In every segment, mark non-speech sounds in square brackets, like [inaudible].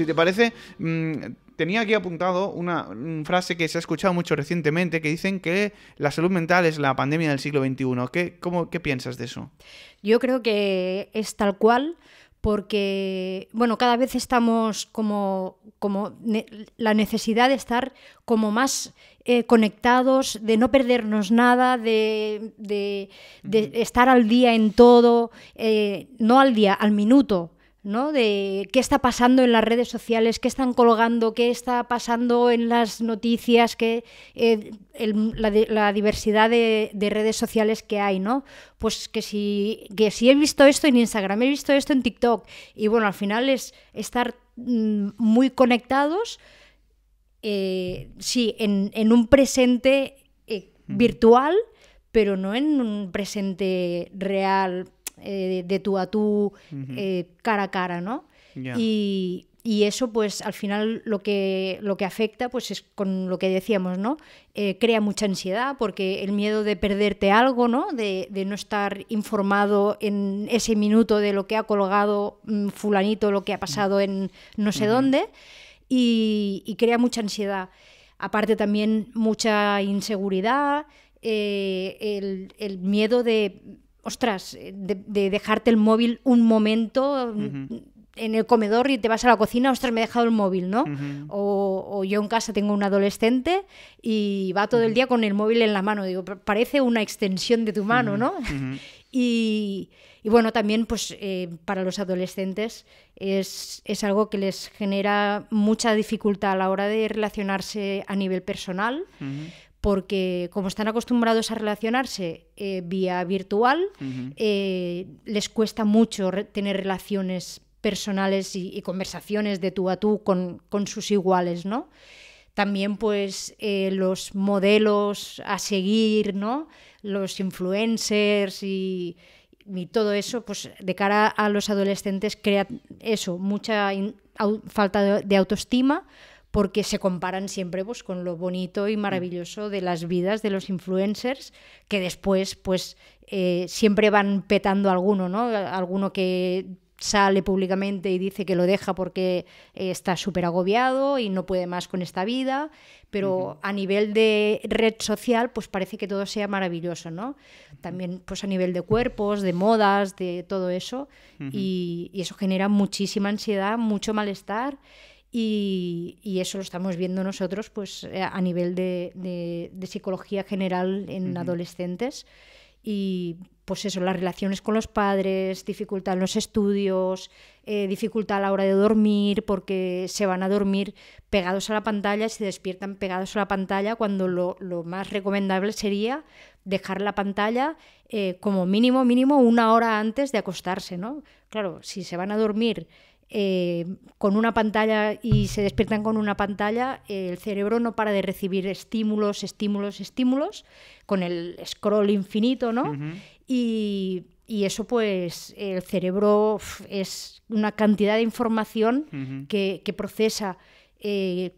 si te parece, mm, tenía aquí apuntado una, frase que se ha escuchado mucho recientemente, que dicen que la salud mental es la pandemia del siglo XXI. ¿Qué, cómo, qué piensas de eso? Yo creo que es tal cual porque, bueno, cada vez estamos como, como la necesidad de estar como más eh, conectados, de no perdernos nada, de, estar al día en todo, eh, no al día, al minuto. De qué está pasando en las redes sociales, qué están colgando, qué está pasando en las noticias, eh, la, diversidad de, redes sociales que hay, ¿no? Pues que si, si he visto esto en Instagram, he visto esto en TikTok, y bueno, al final es estar mm, muy conectados, eh, sí, en, un presente eh, virtual, pero no en un presente real eh, de tú a tú, eh, cara a cara, ¿no? Y, eso, pues al final lo que, lo que afecta, pues es con lo que decíamos, ¿no? Eh, crea mucha ansiedad porque el miedo de perderte algo, ¿no? De, no estar informado en ese minuto de lo que ha colgado mm, fulanito, lo que ha pasado en no sé dónde, y, crea mucha ansiedad. Aparte también mucha inseguridad, el, miedo de ostras, eh, de, dejarte el móvil un momento. Mm, en el comedor y te vas a la cocina, ostras, me he dejado el móvil, ¿no? o, yo en casa tengo un adolescente y va todo el día con el móvil en la mano. Digo, parece una extensión de tu mano, ¿no? [laughs] Y, bueno, también pues eh, para los adolescentes es, algo que les genera mucha dificultad a la hora de relacionarse a nivel personal, porque como están acostumbrados a relacionarse eh, vía virtual, eh, les cuesta mucho tener relaciones personales y, conversaciones de tú a tú con, sus iguales, También, pues, eh, los modelos a seguir, Los influencers y, todo eso, pues, de cara a los adolescentes crea eso, mucha falta de autoestima, porque se comparan siempre pues, con lo bonito y mm. maravilloso de las vidas de los influencers, que después pues eh, siempre van petando alguno, ¿no? Alguno que sale públicamente y dice que lo deja porque eh, está súper agobiado y no puede más con esta vida, pero a nivel de red social, pues parece que todo sea maravilloso, ¿no? También pues a nivel de cuerpos, de modas, de todo eso, y, eso genera muchísima ansiedad, mucho malestar y, eso lo estamos viendo nosotros pues, eh, a nivel de, psicología general en adolescentes. Y pues eso, las relaciones con los padres, dificultad en los estudios, eh, dificultad a la hora de dormir, porque se van a dormir pegados a la pantalla se despiertan pegados a la pantalla, cuando lo, más recomendable sería dejar la pantalla eh, como mínimo, mínimo una hora antes de acostarse, ¿no? Claro, si se van a dormir eh, con una pantalla y se despiertan con una pantalla, el cerebro no para de recibir estímulos, estímulos, estímulos, con el scroll infinito, ¿no? y, eso pues el cerebro es una cantidad de información que, procesa eh,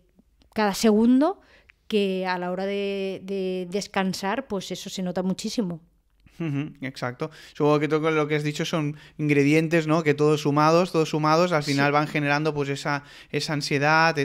cada segundo que a la hora de descansar, pues eso se nota muchísimo exacto. Supongo que todo lo que has dicho son ingredientes, ¿no? Que todos sumados, todos sumados, al final van generando pues esa, esa ansiedad, e,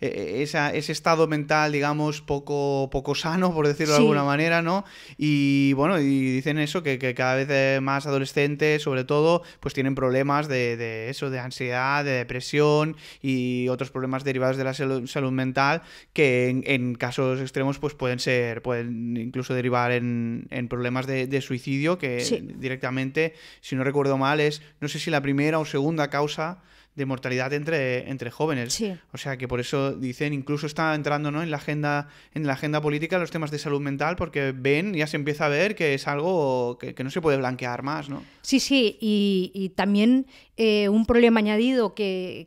e, esa, ese estado mental, digamos, poco, poco sano, por decirlo de alguna manera, ¿no? Y bueno, y dicen eso, que, cada vez eh, más adolescentes, sobre todo, pues tienen problemas de, eso, de ansiedad, de depresión y otros problemas derivados de la salud, mental, que en, en, casos extremos, pues pueden ser, pueden incluso derivar en, en problemas de de, suicidio, que directamente, si no recuerdo mal, es no sé si la primera o segunda causa de mortalidad entre, entre jóvenes. O sea que por eso dicen, incluso está entrando ¿no? en, la agenda, en la agenda política los temas de salud mental, porque ven, ya se empieza a ver que es algo que, no se puede blanquear más. ¿no? Sí, sí, y, también eh, un problema añadido que,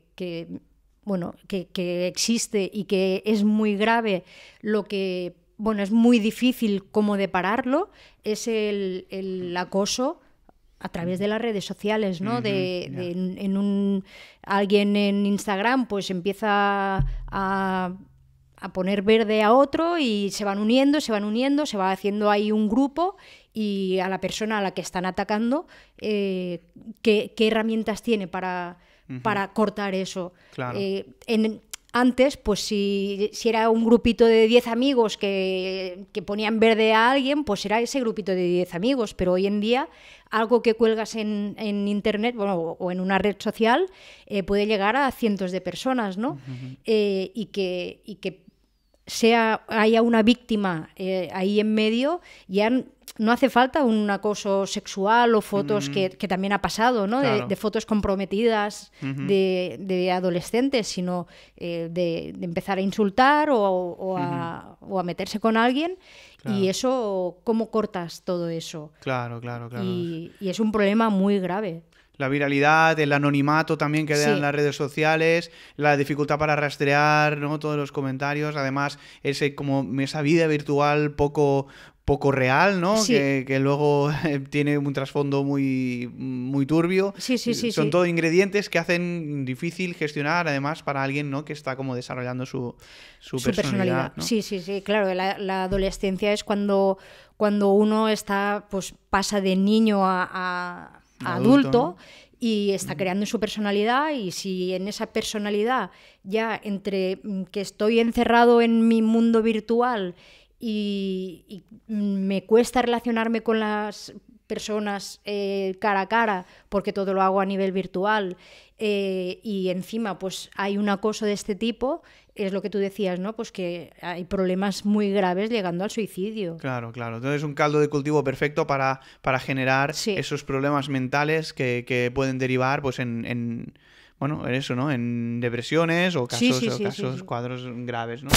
bueno, que existe y que es muy grave, lo que bueno, es muy difícil cómo depararlo, es el, el acoso a través de las redes sociales, ¿no? de, en, un alguien en Instagram pues empieza a, a, poner verde a otro y se van uniendo, se van uniendo, se va haciendo ahí un grupo y a la persona a la que están atacando, eh, ¿qué, herramientas tiene para, para cortar eso? Eh, en, antes, pues si, era un grupito de 10 amigos que, que ponían verde a alguien, pues era ese grupito de 10 amigos, pero hoy en día algo que cuelgas en, en internet o en una red social eh, puede llegar a cientos de personas, ¿no? Eh, y, que, y que sea, haya una víctima eh, ahí en medio, ya no hace falta un acoso sexual o fotos mm. que, también ha pasado, ¿no? De, fotos comprometidas de, adolescentes, sino eh, de, empezar a insultar o, a, meterse con alguien. Y eso, ¿cómo cortas todo eso? Claro, claro, claro. y es un problema muy grave la viralidad, el anonimato también que dan las redes sociales, la dificultad para rastrear, ¿no? Todos los comentarios, además, ese como esa vida virtual poco poco real, ¿no? Que, luego [laughs] tiene un trasfondo muy, muy turbio. Sí, sí, sí. Son todos todo ingredientes que hacen difícil gestionar, además, para alguien, ¿no? Que está como desarrollando su, su, personalidad. Sí, sí, sí. Claro, la, adolescencia es cuando, cuando uno está, pues pasa de niño a adulto, y está creando su personalidad y si en esa personalidad ya entre mm, que estoy encerrado en mi mundo virtual y mm, me cuesta relacionarme con las personas eh, cara a cara, porque todo lo hago a nivel virtual, eh, y encima pues hay un acoso de este tipo, es lo que tú decías, ¿no? Pues que hay problemas muy graves llegando al suicidio. Claro, claro. Entonces es un caldo de cultivo perfecto para, para generar esos problemas mentales que, que pueden derivar pues en, bueno, en eso, ¿no? En depresiones o casos, casos cuadros graves, ¿no?